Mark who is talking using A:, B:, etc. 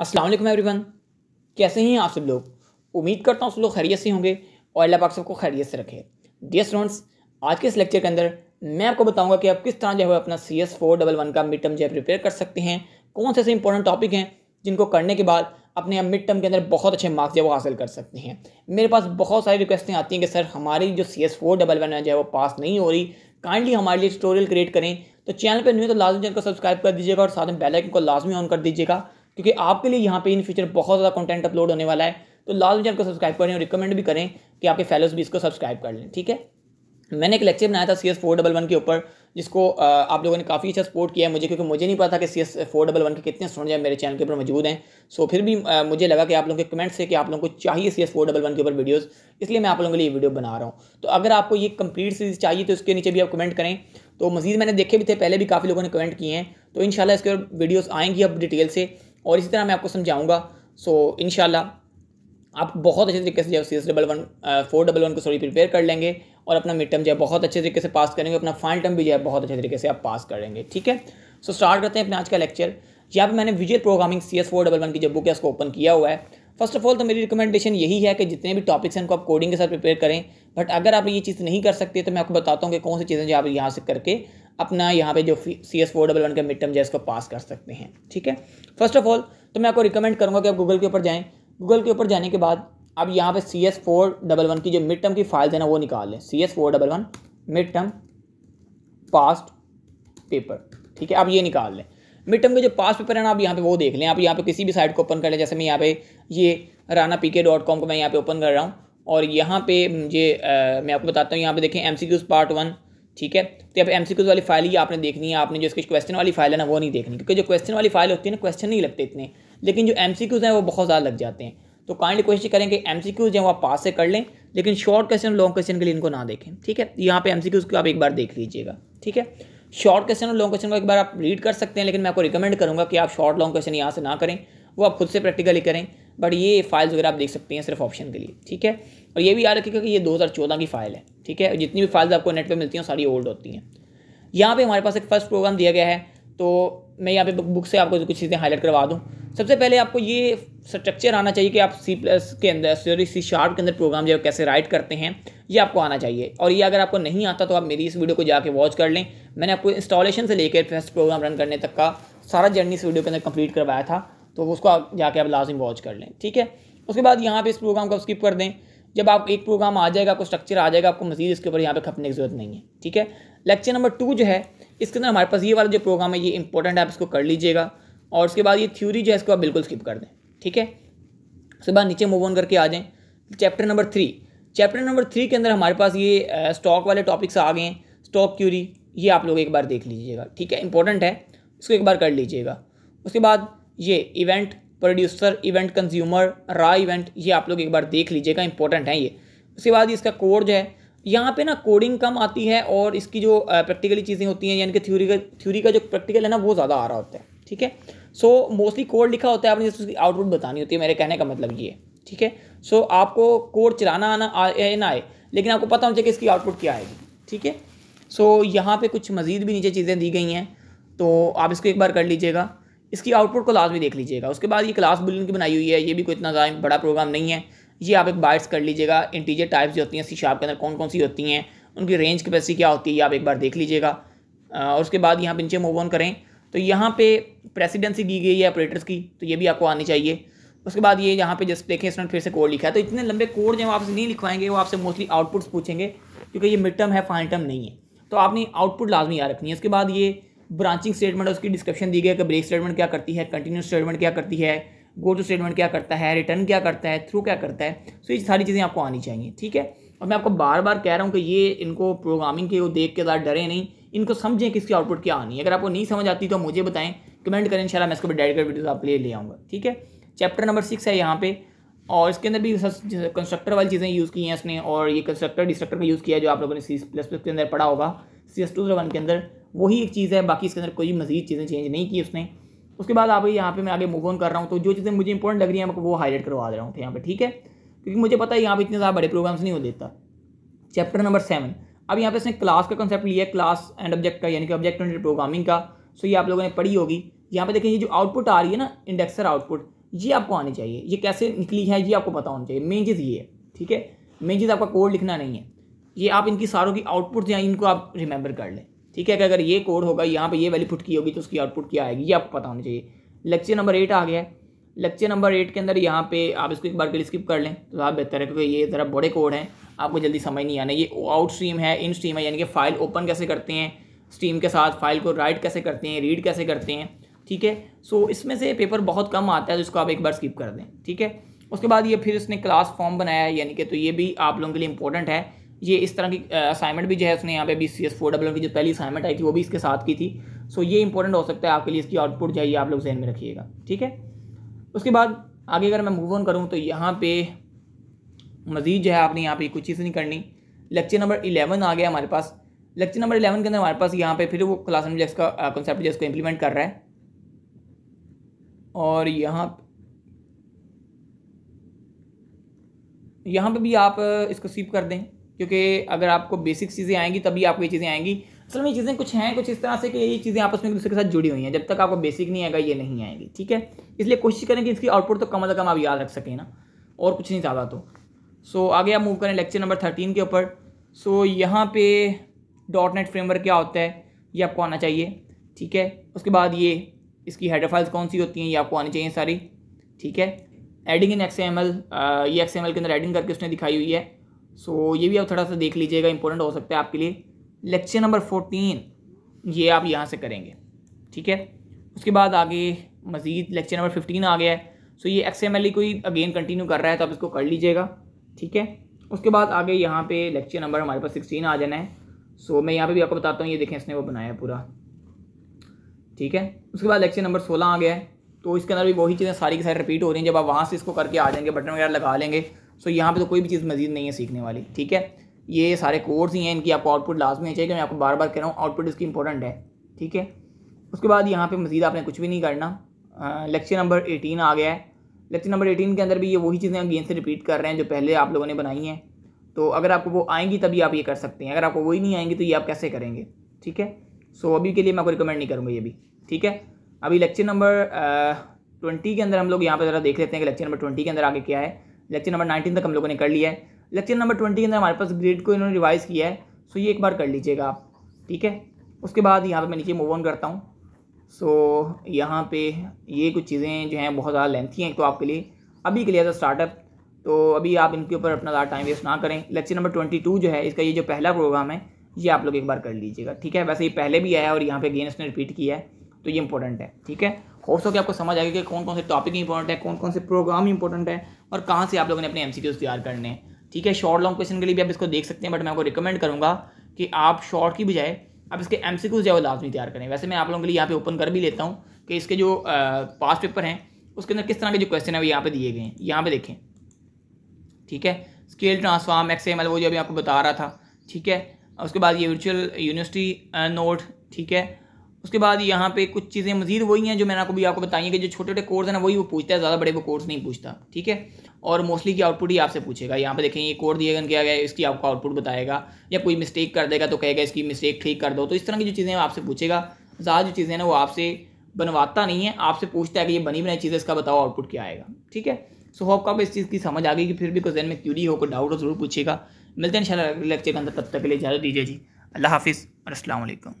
A: Aslam everyone कैसे हैं आप सब लोग उम्मीद करता हूँ सब लोग खैरियत से होंगे और अल्लाह पाक सबको खैरियत से रखे डियर स्टूडेंट्स आज के इस लेक्चर के अंदर मैं आपको बताऊंगा कि आप किस तरह जो है अपना C S four double one का मिड टर्म जो है प्रिपेयर कर सकते हैं कौन से ऐसे इंपॉर्टेंट टॉपिक हैं जिनको करने के बाद अपने आप मिड टर्म के अंदर बहुत अच्छे मार्क्स जो है वो हासिल कर सकते हैं मेरे पास बहुत सारी रिक्वेस्टें आती हैं कि सर हमारी जो C S four double one है जो है वो पास नहीं हो रही काइंडली हमारे लिए ट्यूटोरियल क्रिएट करें तो चैनल पर न्यू तो लाजमी चैनल को सब्सक्राइब कर दीजिएगा और साथ में बेल आइकन को लाजमी ऑन कर दीजिएगा क्योंकि आपके लिए यहाँ पे इन फ्यूचर बहुत ज़्यादा कंटेंट अपलोड होने वाला है तो लाल चैनल को सब्सक्राइब करें और रिकमेंड भी करें कि आपके फेलोज भी इसको सब्सक्राइब कर लें ठीक है मैंने एक लेक्चर बनाया था C S four double one के ऊपर जिसको आप लोगों ने काफ़ी अच्छा सपोर्ट किया है मुझे क्योंकि मुझे नहीं पता था कि C S four double one के कितने स्टूडेंट हैं मेरे चैनल के ऊपर मौजूद हैं सो फिर भी मुझे लगा कि आप लोगों के कमेंट्स से कि आप लोगों को चाहिए C S four double one के ऊपर वीडियोस इसलिए मैं आप लोगों के लिए वीडियो बना रहा हूँ तो अगर आपको ये कंप्लीट सीरीज चाहिए तो इसके नीचे भी आप कमेंट करें तो मजीद मैंने देखे भी थे पहले भी काफ़ी लोगों ने कमेंट किए हैं तो इन इसके ऊपर वीडियोज़ आएंगी अब डिटेल से और इसी तरह मैं आपको समझाऊंगा सो इन आप बहुत अच्छे तरीके से जो C S double one four double one को सॉरी प्रिपेयर कर लेंगे और अपना मिड टर्म जो है बहुत अच्छे तरीके से पास करेंगे अपना फाइनल टर्म भी जो है बहुत अच्छे तरीके से आप पास करेंगे ठीक है सो स्टार्ट करते हैं अपने आज का लेक्चर जहाँ पर मैंने visual programming C S four double one की जो बुक है उसको ओपन किया हुआ है फर्स्ट ऑफ ऑल तो मेरी रिकमेंडेशन यही है कि जितने भी टॉपिक्स हैं उनको आप कोडिंग के साथ प्रिपेयर करें बट अगर आप ये चीज़ नहीं कर सकते तो मैं आपको बताता हूँ कि कौन सी चीज़ें जो आप यहाँ से करके अपना यहाँ पे जो C S four double one का मिड टर्म जो है इसको पास कर सकते हैं ठीक है फर्स्ट ऑफ ऑल तो मैं आपको रिकमेंड करूँगा कि आप गूगल के ऊपर जाएँ गूगल के ऊपर जाने के बाद आप यहाँ पर C S four double one की जो मिड टर्म की फाइल्स है ना वो निकाल लें C S four double one mid term past paper ठीक है आप ये निकाल लें मिड टर्म के जो पास पेपर है ना आप यहाँ पे वो देख लें आप यहाँ पे किसी भी साइट को ओपन कर लें जैसे मैं यहाँ पे ये Rana P K dot com को मैं यहाँ पे ओपन कर रहा हूँ और यहाँ पे मुझे हम्म, आ, मैं आपको बताता हूँ यहाँ पे देखें M C Qs part one ठीक है तो यहाँ पे एम सी क्यूज़ वाली फाइल ही आपने देखनी है आपने जो इसकी क्वेश्चन वाली फाइल है ना वो नहीं देखनी क्योंकि जो क्वेश्चन वाली फाइल होती है ना क्वेश्चन नहीं लगते इतने लेकिन जो एम सी क्यूज़ हैं वो बहुत ज़्यादा लग जाते हैं तो काइंडली कोशिश करें कि एम सी क्यूज़ हैं वो आप पास से कर लें लेकिन शॉर्ट क्वेश्चन लॉन्ग क्वेश्चन के लिए इनको ना देखें ठीक है यहाँ पे एम सी क्यूज़ को आप एक बार देख लीजिएगा ठीक है शॉर्ट क्वेश्चन और लॉन्ग क्वेश्चन को एक बार आप रीड कर सकते हैं लेकिन मैं आपको रिकमेंड करूँगा कि आप शॉर्ट लॉन्ग क्वेश्चन यहाँ से ना करें वो आप खुद से प्रैक्टिकली करें बट ये फाइल्स वगैरह आप देख सकते हैं सिर्फ ऑप्शन के लिए ठीक है और ये भी याद रखिएगा कि ये 2014 की फाइल है ठीक है जितनी भी फाइल्स आपको नेट पर मिलती हैं सारी ओल्ड होती हैं यहाँ पे हमारे पास एक फर्स्ट प्रोग्राम दिया गया है तो मैं यहाँ पे बुक से आपको कुछ चीज़ें हाईलाइट करवा दूँ सबसे पहले आपको ये स्ट्रक्चर आना चाहिए कि आप सी प्लस के अंदर सॉरी सी शार्प के अंदर प्रोग्राम जो कैसे राइट करते हैं ये आपको आना चाहिए और ये अगर आपको नहीं आता तो आप मेरी इस वीडियो को जाके वॉच कर लें मैंने आपको इंस्टॉलेशन से लेकर फर्स्ट प्रोग्राम रन करने तक का सारा जर्नी इस वीडियो के अंदर कंप्लीट करवाया था तो उसको आप जाके आप लाजम वॉच कर लें ठीक है उसके बाद यहाँ पर इस प्रोग्राम को स्किप कर दें जब आप एक प्रोग्राम आ जाएगा आपको स्ट्रक्चर आ जाएगा आपको मजीद इसके ऊपर यहाँ पे खपने की जरूरत नहीं है ठीक है लेक्चर नंबर टू जो है इसके अंदर हमारे पास ये वाला जो प्रोग्राम है ये इंपॉर्टेंट है आप इसको कर लीजिएगा और उसके बाद ये थ्योरी जो है इसको आप बिल्कुल स्किप कर दें ठीक है उसके बाद नीचे मूव ऑन करके आ जाएँ chapter number three chapter number three के अंदर हमारे पास ये स्टॉक वाले टॉपिक्स आ गए हैं स्टॉक क्यूरी ये आप लोग एक बार देख लीजिएगा ठीक है इंपॉर्टेंट है इसको एक बार कर लीजिएगा उसके बाद ये event producer event consumer raw event ये आप लोग एक बार देख लीजिएगा इंपॉर्टेंट है ये उसके बाद इसका कोड जो है यहाँ पे ना कोडिंग कम आती है और इसकी जो प्रैक्टिकली चीज़ें होती हैं यानी कि थ्योरी का थ्योरी का जो प्रैक्टिकल है ना वो ज़्यादा आ रहा होता है ठीक है सो मोस्टली कोड लिखा होता है आपने जैसे उसकी आउटपुट बतानी होती है मेरे कहने का मतलब ये ठीक है सो आपको कोड चलाना आना आए ना आए लेकिन आपको पता होना चाहिए कि इसकी आउटपुट क्या आएगी ठीक है सो यहाँ पे कुछ मज़ीद भी नीचे चीज़ें दी गई हैं तो आप इसको एक बार कर लीजिएगा इसकी आउटपुट को लाजमी देख लीजिएगा उसके बाद ये क्लास बिल्डिंग की बनाई हुई है ये भी कोई इतना ज़्यादा बड़ा प्रोग्राम नहीं है ये आप एक बाइट्स कर लीजिएगा इंटीजर टाइप्स जो होती हैं सी शार्प के अंदर कौन कौन सी होती हैं उनकी रेंज कैपेसिटी क्या होती है ये आप एक बार देख लीजिएगा और उसके बाद यहाँ पर नीचे मूव ऑन करें तो यहाँ पे प्रेसिडेंसी दी गई है ऑपरेटर्स की तो ये भी आपको आनी चाहिए उसके बाद ये यहाँ पे जस्ट देखें इसमें फिर से कोड लिखा है तो इतने लंबे कोड जो आपसे नहीं लिखवाएंगे वो आपसे मोस्टली आउटपुट्स पूछेंगे क्योंकि ये मिड टर्म है फाइनल टर्म नहीं है तो आपने आउटपुट लाजमी याद रखनी है उसके बाद ये ब्रांचिंग स्टेटमेंट उसकी डिस्क्रिप्शन दी गई है कि ब्रेक स्टेटमेंट क्या करती है कंटिन्यू स्टेटमेंट क्या करती है गो टू स्टेटमेंट क्या करता है रिटर्न क्या करता है थ्रू क्या करता है सो तो ये सारी चीज़ें आपको आनी चाहिए ठीक है और मैं आपको बार बार कह रहा हूँ कि ये इनको प्रोग्रामिंग के वो देख के ज़्यादा डरे नहीं इनको समझें किसकी आउटपुट क्या आनी है अगर आपको नहीं समझ आती तो मुझे बताएं कमेंट करें इंशाल्लाह मैं इसको भी डेडिकेट वीडियो आप ले ले आऊँगा ठीक है चैप्टर नंबर सिक्स है यहाँ पे और इसके अंदर भी कंस्ट्रक्टर वाली चीज़ें यूज़ की हैं इसने और ये कंस्ट्रक्टर डिस्ट्रक्टर का यूज़ किया जो आप लोगों ने सी प्लस प्लस के अंदर पढ़ा होगा C S two zero one के अंदर वही एक चीज़ है बाकी इसके अंदर कोई मजीद चीज़ें चेंज नहीं की उसने उसके बाद आप यहाँ पे मैं आगे मूव ऑन कर रहा हूँ तो जो चीज़ें मुझे इंपॉर्टेंट लग रही हैं मैं वो हाईलाइट करवा दे रहा हूँ यहाँ पे ठीक है क्योंकि मुझे पता है यहाँ पे इतने ज़्यादा बड़े प्रोग्राम्स नहीं हो देता चैप्टर नंबर सेवन अब यहाँ पे इसने क्लास का कंसेप्ट लिया है क्लास एंड ऑब्जेक्ट का यानी कि ऑब्जेक्ट एंड प्रोग्रामिंग का सो ये आप लोगों ने पढ़ी होगी यहाँ पे देखें ये जो आउटपुट आ रही है ना इंडेक्सर आउटपुट ये आपको आनी चाहिए ये कैसे निकली है ये आपको पता होना चाहिए मेन चीज़ ये है ठीक है मेन चीज़ आपका कोड लिखना नहीं है ये आप इनकी सारों की आउटपुट या इनको आप रिमेंबर कर लें ठीक है कि अगर ये कोड होगा यहाँ पर ये वैल्यू पुट की होगी तो उसकी आउटपुट क्या आएगी ये आपको पता होनी चाहिए लेक्चर नंबर एट आ गया है लेक्चर नंबर एट के अंदर यहाँ पे आप इसको एक बार के लिए स्किप कर लें तो आप बेहतर है क्योंकि ये ज़रा बड़े कोड हैं आपको जल्दी समझ नहीं आना ये आउट स्ट्रीम है इन स्ट्रीम है यानी कि फ़ाइल ओपन कैसे करते हैं स्ट्रीम के साथ फाइल को राइट कैसे करते हैं रीड कैसे करते हैं ठीक है सो इसमें से पेपर बहुत कम आता है तो इसको आप एक बार स्किप कर दें ठीक है उसके बाद ये फिर उसने क्लास फॉर्म बनाया है यानी कि तो ये भी आप लोगों के लिए इंपॉर्टेंट है ये इस तरह की असाइनमेंट भी जो है उसने यहाँ पे बी सी एस फोर की जो पहली असाइनमेंट आई थी वो भी इसके साथ की थी सो ये इंपॉर्टेंट हो सकता है आपके लिए इसकी आउटपुट चाहिए आप लोग जहन में रखिएगा ठीक है उसके बाद आगे अगर मैं मूव ऑन करूँ तो यहाँ पे मज़ीद जो है आपने यहाँ पे कुछ चीज़ नहीं करनी लेक्चर नंबर इलेवन आ गया हमारे पास लेक्चर नंबर इलेवन के अंदर हमारे पास यहाँ पे फिर वो क्लास में का कॉन्सेप्ट जो इम्प्लीमेंट कर रहा है और यहाँ यहाँ पे भी आप इसको स्वीप कर दें क्योंकि अगर आपको बेसिक चीज़ें आएंगी तभी आपको ये चीज़ें आएंगी असल में ये चीज़ें कुछ हैं कुछ इस तरह से कि ये चीज़ें आपस में एक दूसरे के साथ जुड़ी हुई हैं जब तक आपको बेसिक नहीं आएगा ये नहीं आएंगी ठीक है इसलिए कोशिश करें कि इसकी आउटपुट तो कम अज़ कम आप याद रख सकें ना और कुछ नहीं ज़्यादा तो सो so, आगे आप मूव करें लेक्चर नंबर थर्टीन के ऊपर सो so, यहाँ पे डॉट नेट फ्रेमवर्क क्या होता है ये आपको आना चाहिए ठीक है उसके बाद ये इसकी हेडर फाइल्स कौन सी होती हैं ये आपको आनी चाहिए सारी ठीक है adding in X M L ये एक्स एम एल के अंदर एडिंग करके उसने दिखाई हुई है सो so, ये भी आप थोड़ा सा देख लीजिएगा इंपॉर्टेंट हो सकता है आपके लिए लेक्चर नंबर फोर्टीन ये आप यहाँ से करेंगे ठीक है उसके बाद आगे मज़ीद लेक्चर नंबर फिफ्टीन आ गया है सो so, ये एक्स एम एल कोई अगेन कंटिन्यू कर रहा है तो आप इसको कर लीजिएगा ठीक है उसके बाद आगे यहाँ पे लेक्चर नंबर हमारे पास सिक्सटीन आ जाना है सो मैं यहाँ पे भी आपको बताता हूँ ये देखें इसने वो बनाया पूरा ठीक है उसके बाद लेक्चर नंबर सोलह आ गया है तो इसके अंदर भी वही चीज़ें सारी की सारी रिपीट हो रही हैं जब आप वहाँ से इसको करके आ जाएंगे बटन वगैरह लगा लेंगे सो यहाँ पर तो कोई भी चीज़ मजीद नहीं है सीखने वाली ठीक है ये सारे कोर्स ही हैं इनकी आपको आउटपुट लाजमी चाहिए मैं आपको बार बार कह रहा हूँ आउटपुट इसकी इंपॉर्टेंट है ठीक है उसके बाद यहाँ पर मजीद आपने कुछ भी नहीं करना लेक्चर नंबर एटीन आ गया है लेक्चर नंबर एटीन के अंदर भी ये वही चीज़ें अगेन से रिपीट कर रहे हैं जो पहले आप लोगों ने बनाई हैं तो अगर आपको वो आएंगी तभी आप ये कर सकते हैं अगर आपको वही नहीं आएंगी तो ये आप कैसे करेंगे ठीक है सो so, अभी के लिए मैं आपको रिकमेंड नहीं करूँगा ये भी ठीक है अभी लेक्चर नंबर ट्वेंटी के अंदर हम लोग यहाँ पर ज़रा देख लेते हैं कि लेक्चर नंबर ट्वेंटी के अंदर आगे क्या है लेक्चर नंबर नाइनटीन तक हम लोगों ने कर लिया है लेक्चर नंबर ट्वेंटी के अंदर हमारे पास ग्रेड को इन्होंने रिवाइज़ किया है सो ये एक बार कर लीजिएगा आप ठीक है उसके बाद यहाँ पर मैं नीचे मूव ऑन करता हूँ सो so, यहाँ पे ये कुछ चीज़ें जो हैं बहुत ज़्यादा लेंथी हैं तो आपके लिए अभी के लिए ऐसा स्टार्टअप तो अभी आप इनके ऊपर अपना ज़्यादा टाइम वेस्ट ना करें लेक्चर नंबर ट्वेंटी टू जो है इसका ये जो पहला प्रोग्राम है ये आप लोग एक बार कर लीजिएगा ठीक है वैसे ये पहले भी आया और यहाँ पर गेन इसने रिपीट किया है तो ये इंपॉर्टेंट है ठीक है होप्स हो कि आपको समझ आएगा कि कौन कौन से टॉपिक इंपॉर्टेंट है कौन कौन से प्रोग्राम इंपॉर्टेंट है और कहाँ से आप लोगों ने अपने एम तैयार करने हैं ठीक है शॉर्ट लॉन्ग क्वेश्चन के लिए भी आप इसको देख सकते हैं बट मैं आपको रिकमेंड करूँगा कि आप शॉर्ट की बजाय अब इसके एम जो है वो लाजमी तैयार करें वैसे मैं आप लोगों के लिए यहाँ पे ओपन कर भी लेता हूँ कि इसके जो पास पेपर हैं उसके अंदर किस तरह के जो क्वेश्चन है वो यहाँ पे दिए गए हैं यहाँ पे देखें ठीक है स्केल ट्रांसफार्म एक्स एम वो जो अभी आपको बता रहा था ठीक है उसके बाद ये वर्चुअल यूनिवर्सिटी नोट ठीक है उसके बाद यहाँ पे कुछ चीज़ें मजीद वही हैं जो मैंने आपको भी आपको बताई हैं कि जो छोटे छोटे कोर्स हैं ना वही वो पूछता है ज़्यादा बड़े वो कोर्स नहीं पूछता ठीक है और मोस्टली की आउटपुट ही आपसे पूछेगा यहाँ पे देखेंगे कोड दिएगन किया गया इसकी आपको आउटपुट बताएगा या कोई मिस्टेक कर देगा तो कहेगा इसकी मिस्टेक ठीक कर दो तो इस तरह की जो चीज़ें आपसे पूछेगा ज़्यादा जो चीज़ें ना वो आपसे बनवाता नहीं है आपसे पूछता है कि ये बनी बनाई चीज़ें इसका बताओ आउटपुट क्या आएगा ठीक है सो होप आपको इस चीज़ की समझ आ गई कि फिर भी कुछ दिन में क्यूरी हो कोई डाउट हो जरूर पूछेगा मिलते हैं इन अगले लेक्चर के अंदर तब तक के लिए इजाज़त दीजिए जी अल्लाह हाफिज़ और असलम